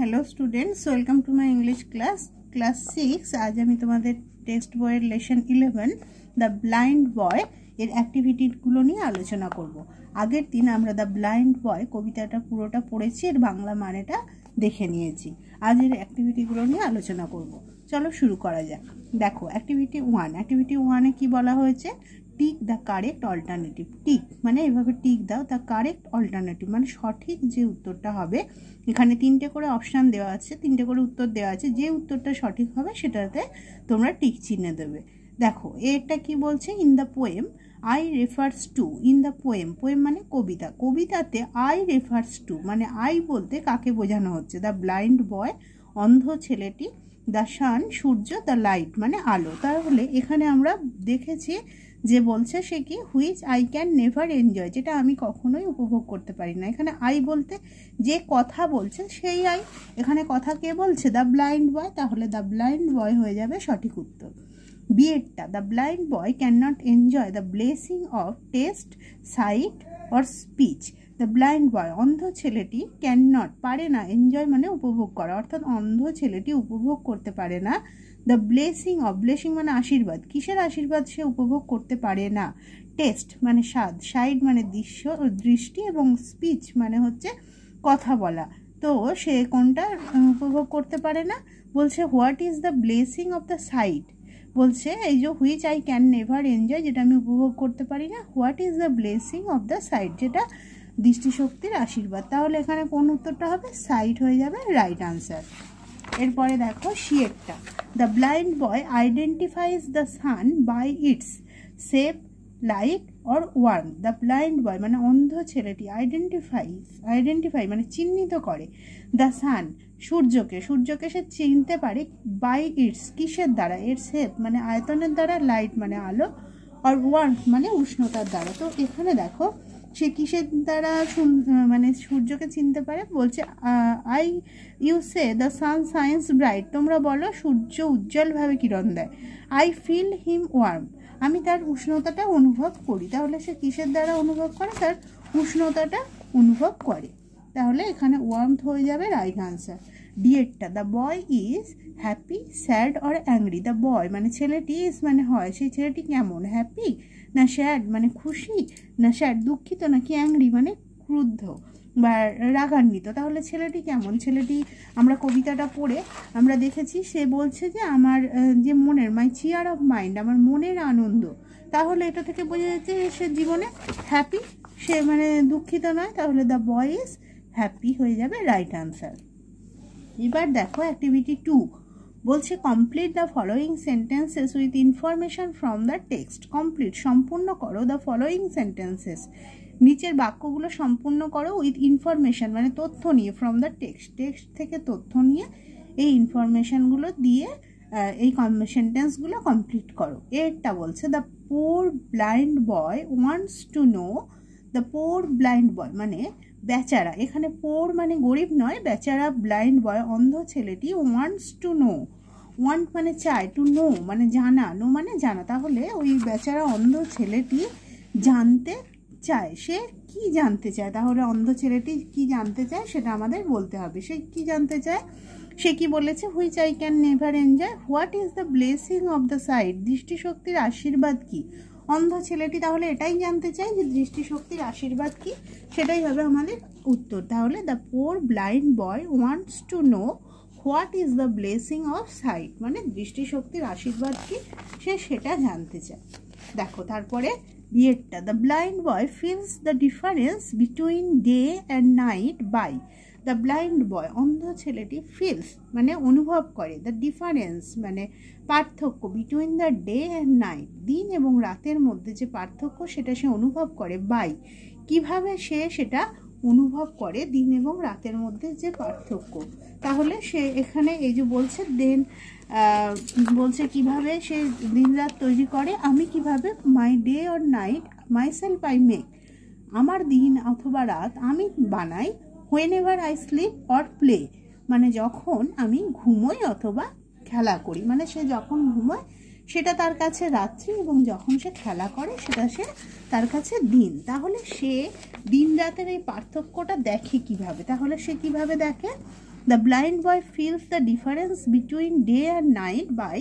hello students welcome to my English class class six আজ আমি তোমাদের টেক্সট বইয়ের lesson eleven the blind boy এর অ্যাক্টিভিটিগুলো নিয়ে আলোচনা করব আগের দিন আমরা দ্য ব্লাইন্ড বয় কবিতাটা পুরোটা পড়েছি এর বাংলা মানেটা দেখে নিয়েছি আজ এর অ্যাক্টিভিটিগুলো নিয়ে আলোচনা করব চলো শুরু করা যাক দেখো অ্যাক্টিভিটি ওয়ান অ্যাক্টিভিটি ওয়ানে কি বলা হয়েছে tick the correct alternative tick মানে এভাবে টিক দাও দ্য কারেক্ট অল্টারনেটিভ মানে সঠিক যে উত্তরটা হবে এখানে তিনটে করে অপশান দেওয়া আছে তিনটে করে উত্তর দেওয়া আছে যে উত্তরটা সঠিক হবে সেটাতে তোমরা টিক চিনে দেবে দেখো এটা কি বলছে in the poem I refers to in the poem poem মানে কবিতা কবিতাতে আই রেফার্স টু মানে আই বলতে কাকে বোঝানো হচ্ছে দ্য ব্লাইন্ড বয় অন্ধ ছেলেটি দ্য সান সূর্য দ্য লাইট মানে আলো তাহলে এখানে আমরা দেখেছি যে বলছে সে কি which I can never enjoy যেটা আমি কখনোই উপভোগ করতে পারি না এখানে আই বলতে যে কথা বলছে সেই আই এখানে কথা কে বলছে দ্য ব্লাইন্ড বয় তাহলে দ্য ব্লাইন্ড বয় হয়ে যাবে সঠিক উত্তর বিয়েরটা the blind boy can not enjoy the blessing of taste sight or speech the blind boy অন্ধ ছেলেটি ক্যান নট পারে না এনজয় মানে উপভোগ করা অর্থাৎ অন্ধ ছেলেটি উপভোগ করতে পারে না দ্য ব্লেসিং অফ ব্লেসিং মানে আশীর্বাদ কিসের আশীর্বাদ সে উপভোগ করতে পারে না টেস্ট মানে স্বাদ সাইড মানে দৃশ্য দৃষ্টি এবং স্পিচ মানে হচ্ছে কথা বলা তো সে কোনটা উপভোগ করতে পারে না বলছে what is the blessing of the sight বলছে এই যে which I can never enjoy যেটা আমি উপভোগ করতে পারি না what is the blessing of the sight যেটা দৃষ্টিশক্তির আশীর্বাদ তাহলে এখানে কোন উত্তরটা হবে সাইড হয়ে যাবে রাইট আনসার এরপরে দেখো শিয়েরটা the blind boy identifies the sun by its shape light or warm the blind boy মানে অন্ধ ছেলেটি আইডেন্টিফাইজ আইডেন্টিফাই মানে চিহ্নিত করে দ্য সান সূর্যকে সূর্যকে সে চিনতে পারে বাই ইটস কিসের দ্বারা এর সেপ মানে আয়তনের দ্বারা লাইট মানে আলো আর ওয়ার্ম মানে উষ্ণতার দ্বারা তো এখানে দেখো সে কিসের দ্বারা মানে সূর্যকে চিনতে পারে বলছে I you say the sun shines bright তোমরা বলো সূর্য উজ্জ্বলভাবে কিরণ দেয় আই ফিল হিম ওয়ার্ম আমি তার উষ্ণতাটা অনুভব করি তাহলে সে কিসের দ্বারা অনুভব করে তার উষ্ণতাটা অনুভব করে তাহলে এখানে ওয়ার্মথ হয়ে যাবে রাইট আনসার ডিয়েটটা the boy is happy sad or angry the boy মানে ছেলেটি ইজ মানে হয় সেই ছেলেটি কেমন হ্যাপি না স্যাড মানে খুশি না স্যাড দুঃখিত নাকি অ্যাংরি মানে ক্রুদ্ধ বা রাগান্বিত তাহলে ছেলেটি কেমন ছেলেটি আমরা কবিতাটা পড়ে আমরা দেখেছি সে বলছে যে আমার যে মনের মাই চিয়ার অফ মাইন্ড আমার মনের আনন্দ তাহলে এটা থেকে বোঝা যাচ্ছে সে জীবনে হ্যাপি সে মানে দুঃখিত নয় তাহলে দ্য বয় ইজ হ্যাপি হয়ে যাবে রাইট আনসার এবার দেখো অ্যাক্টিভিটি টু বলছে complete the following sentences with information from the text complete সম্পূর্ণ করো দ্য ফলোয়িং সেন্টেন্সেস নিচের বাক্যগুলো সম্পূর্ণ করো উইথ ইনফরমেশান মানে তথ্য নিয়ে ফ্রম দ্য টেক্সট টেক্সট থেকে তথ্য নিয়ে এই ইনফরমেশানগুলো দিয়ে এই সেন্টেন্সগুলো কমপ্লিট করো এরটা বলছে the poor blind boy wants to know the poor blind boy মানে বেচারা এখানে পোর মানে গরিব নয় বেচারা ব্লাইন্ড বয় অন্ধ ছেলেটি ওয়ান্টস টু নো ওয়ান্ট মানে চায় টু নো মানে জানা নো মানে জানা তাহলে ওই বেচারা অন্ধ ছেলেটি জানতে চায় সে কি জানতে চায় তাহলে অন্ধ ছেলেটি কি জানতে চায় সেটা আমাদের বলতে হবে সে কি জানতে চায় সে কি বলেছে which I can never enjoy what is the blessing of the sight দৃষ্টিশক্তির আশীর্বাদ কী অন্ধ ছেলেটি তাহলে এটাই জানতে চায় যে দৃষ্টিশক্তির আশীর্বাদ কি সেটাই হবে আমাদের উত্তর তাহলে the poor blind boy wants to know what is the blessing of sight মানে দৃষ্টিশক্তির আশীর্বাদ কি সে সেটা জানতে চায় দেখো তারপরে বিয়েরটা the blind boy feels the difference between day and night by the blind boy অন্ধ ছেলেটি ফিলস মানে অনুভব করে দ্য ডিফারেন্স মানে পার্থক্য between the day and night দিন এবং রাতের মধ্যে যে পার্থক্য সেটা সে অনুভব করে বাই কিভাবে সে সেটা অনুভব করে দিন এবং রাতের মধ্যে যে পার্থক্য তাহলে সে এখানে এই যে বলছে দেন বলছে কিভাবে সে দিন রাত তৈরি করে আমি কিভাবে my day or night myself I make আমার দিন অথবা রাত আমি বানাই whenever I sleep or play মানে যখন আমি ঘুমোই অথবা খেলা করি মানে সে যখন ঘুমোয় সেটা তার কাছে রাত্রি এবং যখন সে খেলা করে সেটা সে তার কাছে দিন তাহলে সে দিন রাতের এই পার্থক্যটা দেখে কিভাবে তাহলে সে কিভাবে দেখে the blind boy feels the difference between day and night by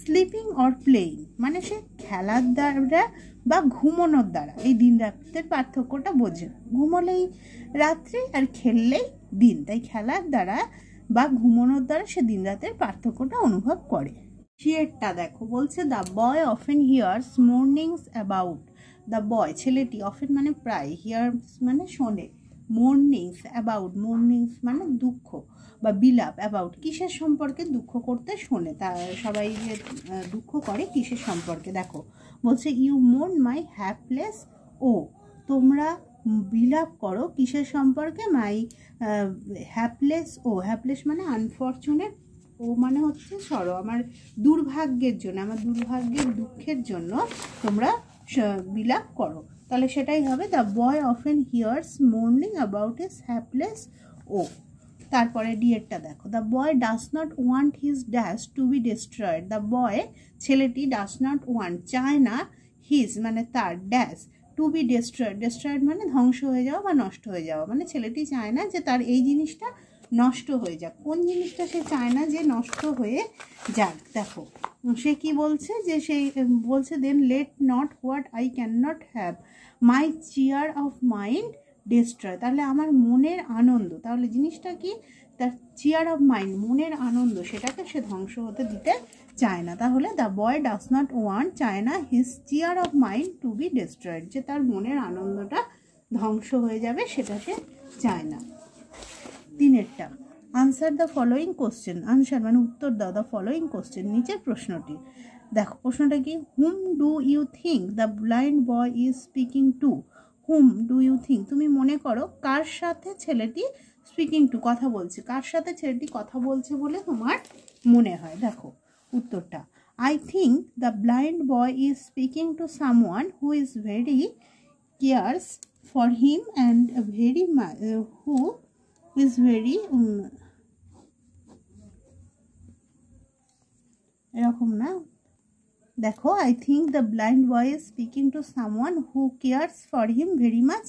sleeping or playing মানে সে খেলার দ্বারা বা ঘুমানোর দ্বারা এই দিন রাত্রের পার্থক্যটা বোঝে ঘুমোলেই রাত্রি আর খেললেই দিন তাই খেলার দ্বারা বা ঘুমানোর দ্বারা সে দিন রাতের পার্থক্যটা অনুভব করে হিয়ারটা দেখো বলছে the boy often hears mornings about the boy ছেলেটি অফেন মানে প্রায় হিয়ার্স মানে শোনে মর্নিংস অ্যাবাউট মর্নিংস মানে দুঃখ বা বিলাপ অ্যাবাউট কিসের সম্পর্কে দুঃখ করতে শোনে তা সবাই যে দুঃখ করে কিসের সম্পর্কে দেখো বলছে ইউ মোর্ন মাই হ্যাপলেস ও তোমরা বিলাপ করো কিসের সম্পর্কে মাই হ্যাপলেস ও হ্যাপলেস মানে আনফর্চুনেট ও মানে হচ্ছে সরো আমার দুর্ভাগ্যের জন্য আমার দুর্ভাগ্যের দুঃখের জন্য তোমরা বিলাপ করো তাহলে সেটাই হবে the boy often hears morning about his hapless ও তারপরে ডিয়েরটা দেখো the boy does not want his dash to be destroyed the boy ছেলেটি ডাস নট ওয়ান্ট চায় না হিজ মানে তার dash to be destroyed destroyed মানে ধ্বংস হয়ে যাওয়া বা নষ্ট হয়ে যাওয়া মানে ছেলেটি চায় না যে তার এই জিনিসটা নষ্ট হয়ে যাক কোন জিনিসটা সে চায় না যে নষ্ট হয়ে যাক দেখো সে কি বলছে যে সেই বলছে then let not what I can not have my cheer of mind destroy তাহলে আমার মনের আনন্দ তাহলে জিনিসটা কি তার চিয়ার অফ মাইন্ড মনের আনন্দ সেটাকে সে ধ্বংস হতে দিতে চায় না তাহলে the boy does not want চায় না his cheer of mind to be destroyed যে তার মনের আনন্দটা ধ্বংস হয়ে যাবে সেটা সে চায় না তিনেরটা answer the following question answer মানে উত্তর দাও দ্য ফলোয়িং কোশ্চেন নিচের প্রশ্নটি দেখো প্রশ্নটা কি whom do you think the blind boy is speaking to whom do you think তুমি মনে করো কার সাথে ছেলেটি স্পিকিং টু কথা বলছে কার সাথে ছেলেটি কথা বলছে বলে তোমার মনে হয় দেখো উত্তরটা I think the blind boy is speaking to someone who is very cares for him and very who is very um, এরকম না দেখো I think the blind boy is speaking to someone who cares for him very much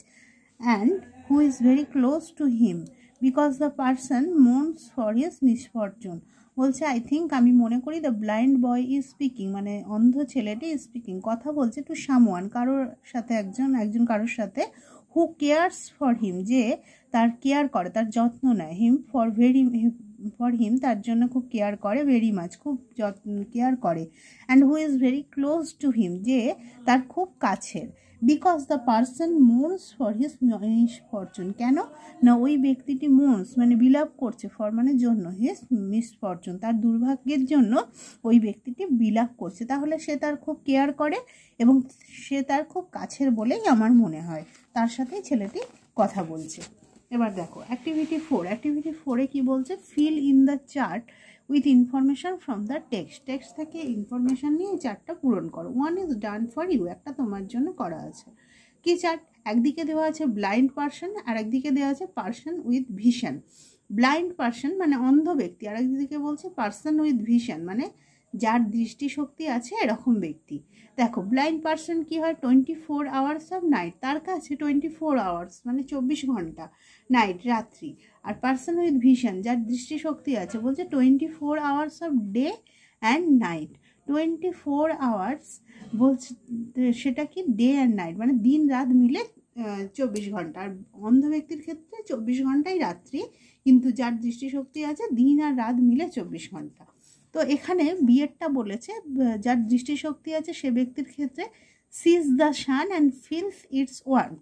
and who is very close to him because the person moans for his misfortune বলছে I think আমি মনে করি the blind boy is speaking মানে অন্ধ ছেলেটি speaking কথা বলছে to someone কারোর সাথে একজন একজন কারোর সাথে হু কেয়ার্স ফর হিম যে তার কেয়ার করে তার যত্ন নেয় him for very for him তার জন্য খুব কেয়ার করে ভেরি মাছ খুব যত্ন কেয়ার করে and who is very close to him যে তার খুব কাছের because the person mourns for his misfortune কেন না ওই ব্যক্তিটি মোর্স মানে বিলাপ করছে ফর মানে জন্য হিস মিসফরচুন তার দুর্ভাগ্যের জন্য ওই ব্যক্তিটি বিলাপ করছে তাহলে সে তার খুব কেয়ার করে এবং সে তার খুব কাছের বলেই আমার মনে হয় তার সাথে ছেলেটি কথা বলছে এবার দেখো অ্যাক্টিভিটি ফোর অ্যাক্টিভিটি ফোরে কি বলছে fill in the chart with information from the text text থেকে ইনফরমেশান নিয়ে চারটা পূরণ করো one is done for you একটা তোমার জন্য করা আছে কি চার্ট একদিকে দেওয়া আছে ব্লাইন্ড পার্সন আর একদিকে দেওয়া আছে person with vision blind person মানে অন্ধ ব্যক্তি আর একদিকে বলছে পার্সন উইথ ভিশন মানে যার দৃষ্টিশক্তি আছে এরকম ব্যক্তি দেখো ব্লাইন্ড পার্সন কি হয় twenty four hours of night তার কাছে টোয়েন্টি ফোর আওয়ার্স মানে চব্বিশ ঘন্টা নাইট রাত্রি আর পার্সন উইথ ভিশন যার দৃষ্টিশক্তি আছে বলছে twenty four hours of day and night twenty four hours বলছে সেটা কি ডে অ্যান্ড নাইট মানে দিন রাত মিলে চব্বিশ ঘন্টা আর অন্ধ ব্যক্তির ক্ষেত্রে চব্বিশ ঘন্টাই রাত্রি কিন্তু যার দৃষ্টিশক্তি আছে দিন আর রাত মিলে চব্বিশ ঘন্টা তো এখানে বিয়েরটা বলেছে যার দৃষ্টিশক্তি আছে সে ব্যক্তির ক্ষেত্রে sees the sun and feels its warm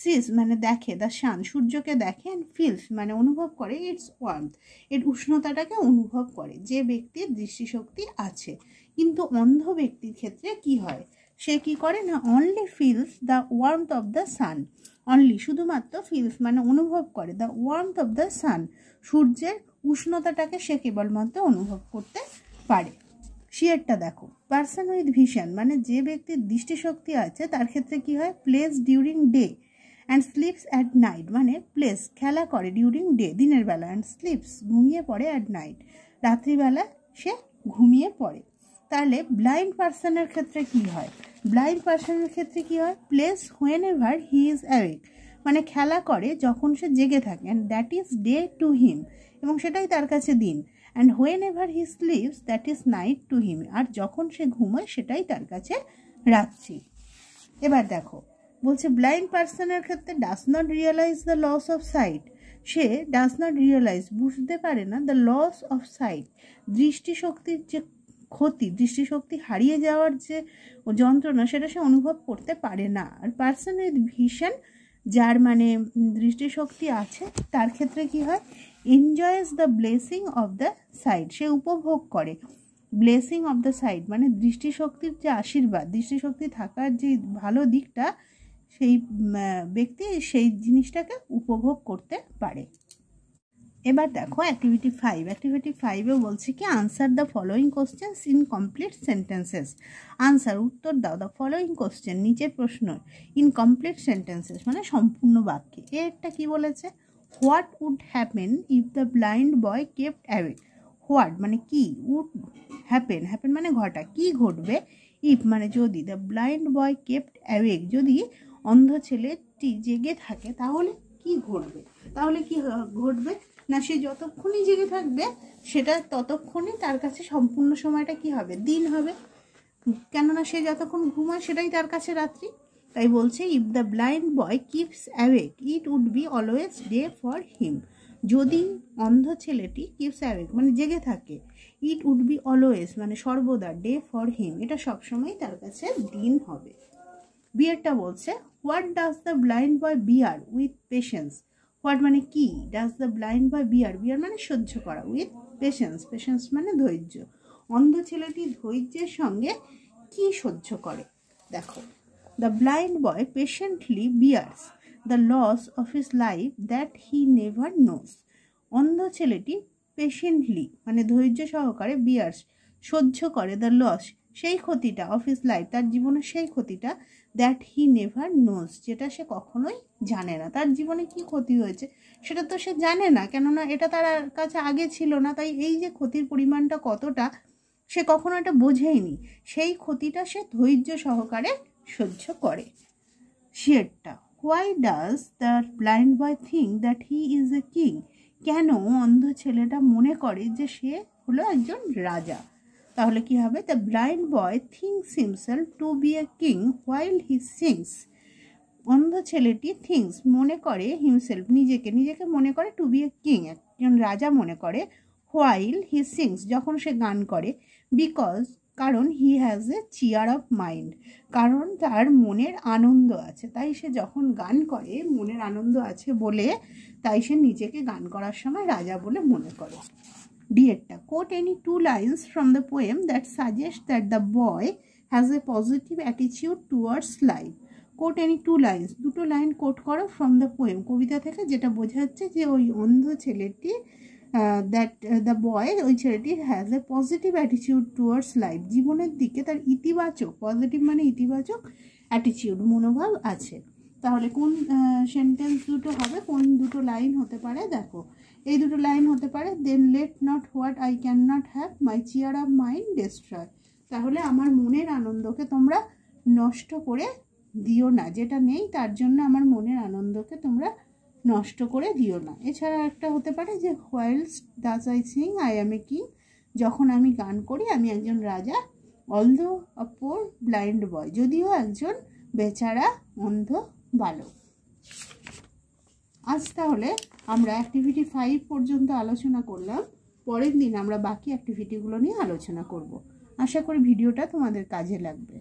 sees মানে দেখে দ্য সান সূর্যকে দেখে অ্যান্ড ফিলস মানে অনুভব করে ইটস ওয়ার্ম এর উষ্ণতাটাকে অনুভব করে যে ব্যক্তির দৃষ্টিশক্তি আছে কিন্তু অন্ধ ব্যক্তির ক্ষেত্রে কি হয় সে কি করে না only feels the warm of the sun only শুধুমাত্র ফিলস মানে অনুভব করে the warm of the sun সূর্যের উষ্ণতাটাকে সে কেবলমাত্র অনুভব করতে পারে শিয়ারটা দেখো পার্সন উইথ ভিশন মানে যে ব্যক্তির দৃষ্টিশক্তি আছে তার ক্ষেত্রে কি হয় plays during day and sleeps at night মানে প্লেস খেলা করে ডিউরিং ডে দিনের বেলা অ্যান্ড স্লিপস ঘুমিয়ে পড়ে অ্যাট নাইট রাত্রিবেলা সে ঘুমিয়ে পড়ে তাহলে ব্লাইন্ড পার্সনের ক্ষেত্রে কি হয় ব্লাইন্ড পার্সনের ক্ষেত্রে কি হয় plays whenever he is awake মানে খেলা করে যখন সে জেগে থাকে and that is day to him এবং সেটাই তার কাছে দিন and whenever he sleeps that is night to him আর যখন সে ঘুমোয় সেটাই তার কাছে রাখছি এবার দেখো বলছে ব্লাইন্ড পার্সনের ক্ষেত্রে does not realise the loss of sight সে ডাস নট রিয়েলাইজ বুঝতে পারে না দ্য লস অফ সাইট দৃষ্টিশক্তির যে ক্ষতি দৃষ্টিশক্তি হারিয়ে যাওয়ার যে যন্ত্রণা সেটা সে অনুভব করতে পারে না আর পার্সন উইথ ভিশন যার মানে দৃষ্টিশক্তি আছে তার ক্ষেত্রে কি হয় enjoys the blessing of the sight সে উপভোগ করে ব্লেসিং অফ দ্য সাইড মানে দৃষ্টিশক্তির যে আশীর্বাদ দৃষ্টিশক্তি থাকার যে ভালো দিকটা সেই ব্যক্তি সেই জিনিসটাকে উপভোগ করতে পারে এবার দেখো অ্যাক্টিভিটি ফাইভ অ্যাক্টিভিটি ফাইভে বলছে কি answer the following questions in complete sentences answer উত্তর দাও দ্য ফলোয়িং কোশ্চেন নিচের প্রশ্ন ইন কমপ্লিট সেন্টেন্সেস মানে সম্পূর্ণ বাক্যে এরটা কি বলেছে what would happen if the blind boy kept away what মানে কি উড হ্যাপেন হ্যাপেন মানে ঘটা কি ঘটবে ইফ মানে যদি the blind boy kept awake যদি অন্ধ ছেলেটি জেগে থাকে তাহলে কি ঘটবে তাহলে কি ঘটবে না সে যতক্ষণই জেগে থাকবে সেটা ততক্ষণই তার কাছে সম্পূর্ণ সময়টা কি হবে দিন হবে কেননা সে যতক্ষণ ঘুমায় সেটাই তার কাছে রাত্রি তাই বলছে if the blind boy keeps awake it would be always day for him যদি অন্ধ ছেলেটি কিপস অ্যাওয়েক মানে জেগে থাকে ইট উড বি অলওয়েজ মানে সর্বদা ডে ফর হিম এটা সবসময় তার কাছে দিন হবে বিয়ারটা বলছে what does the blind boy bear with patience what মানে কি does the blind boy bear bear মানে সহ্য করা উইথ পেশেন্স পেশেন্স মানে ধৈর্য অন্ধ ছেলেটি ধৈর্যের সঙ্গে কি সহ্য করে দেখো the blind boy patiently bears the loss of his life that he never knows অন্ধ ছেলেটি পেশেন্টলি মানে ধৈর্য সহকারে বিয়ার্স সহ্য করে দ্য লস সেই ক্ষতিটা অফিস লাইফ তার জীবনের সেই ক্ষতিটা দ্যাট হি নেভার নোজ যেটা সে কখনোই জানে না তার জীবনে কি ক্ষতি হয়েছে সেটা তো সে জানে না কেননা এটা তার কাছে আগে ছিল না তাই এই যে ক্ষতির পরিমাণটা কতটা সে কখনো এটা বোঝেইনি সেই ক্ষতিটা সে ধৈর্য সহকারে সহ্য করে শিয়ারটা why does the blind boy think that he is a king কেন অন্ধ ছেলেটা মনে করে যে সে হলো একজন রাজা তাহলে কি হবে the blind boy thinks himself to be a king while he sings অন্ধ ছেলেটি থিংস মনে করে হিমসেলফ নিজেকে নিজেকে মনে করে টু বি এ কিং একজন রাজা মনে করে হোয়াইল হি সিংস যখন সে গান করে বিকজ কারণ he has a cheer of mind কারণ তার মনের আনন্দ আছে তাই সে যখন গান করে মনের আনন্দ আছে বলে তাই সে নিজেকে গান করার সময় রাজা বলে মনে করে ডিএরটা quote any two lines from the poem that suggest that the boy has a positive অ্যাটিচিউড towards life quote any two lines দুটো লাইন কোট করো ফ্রম দ্য পোয়েম কবিতা থেকে যেটা বোঝাচ্ছে যে ওই অন্ধ ছেলেটি দ্যাট দ্য বয় ওই ছেলেটি হ্যাজ এ পজিটিভ অ্যাটিচিউড টুয়ার্ডস লাইফ জীবনের দিকে তার ইতিবাচক পজিটিভ মানে ইতিবাচক অ্যাটিচিউড মনোভাব আছে তাহলে কোন সেন্টেন্স দুটো হবে কোন দুটো লাইন হতে পারে দেখো এই দুটো লাইন হতে পারে then let not what I can not have my cheer of mind destroy তাহলে আমার মনের আনন্দকে তোমরা নষ্ট করে দিও না যেটা নেই তার জন্য আমার মনের আনন্দকে তোমরা নষ্ট করে দিও না এছাড়া একটা হতে পারে যে whilst thus I sing I am a king যখন আমি গান করি আমি একজন রাজা অলদো আ পোর ব্লাইন্ড বয় যদিও একজন বেচারা অন্ধ বালক আজ তাহলে আমরা অ্যাক্টিভিটি ফাইভ পর্যন্ত আলোচনা করলাম পরের দিন আমরা বাকি অ্যাক্টিভিটিগুলো নিয়ে আলোচনা করব আশা করি ভিডিওটা তোমাদের কাজে লাগবে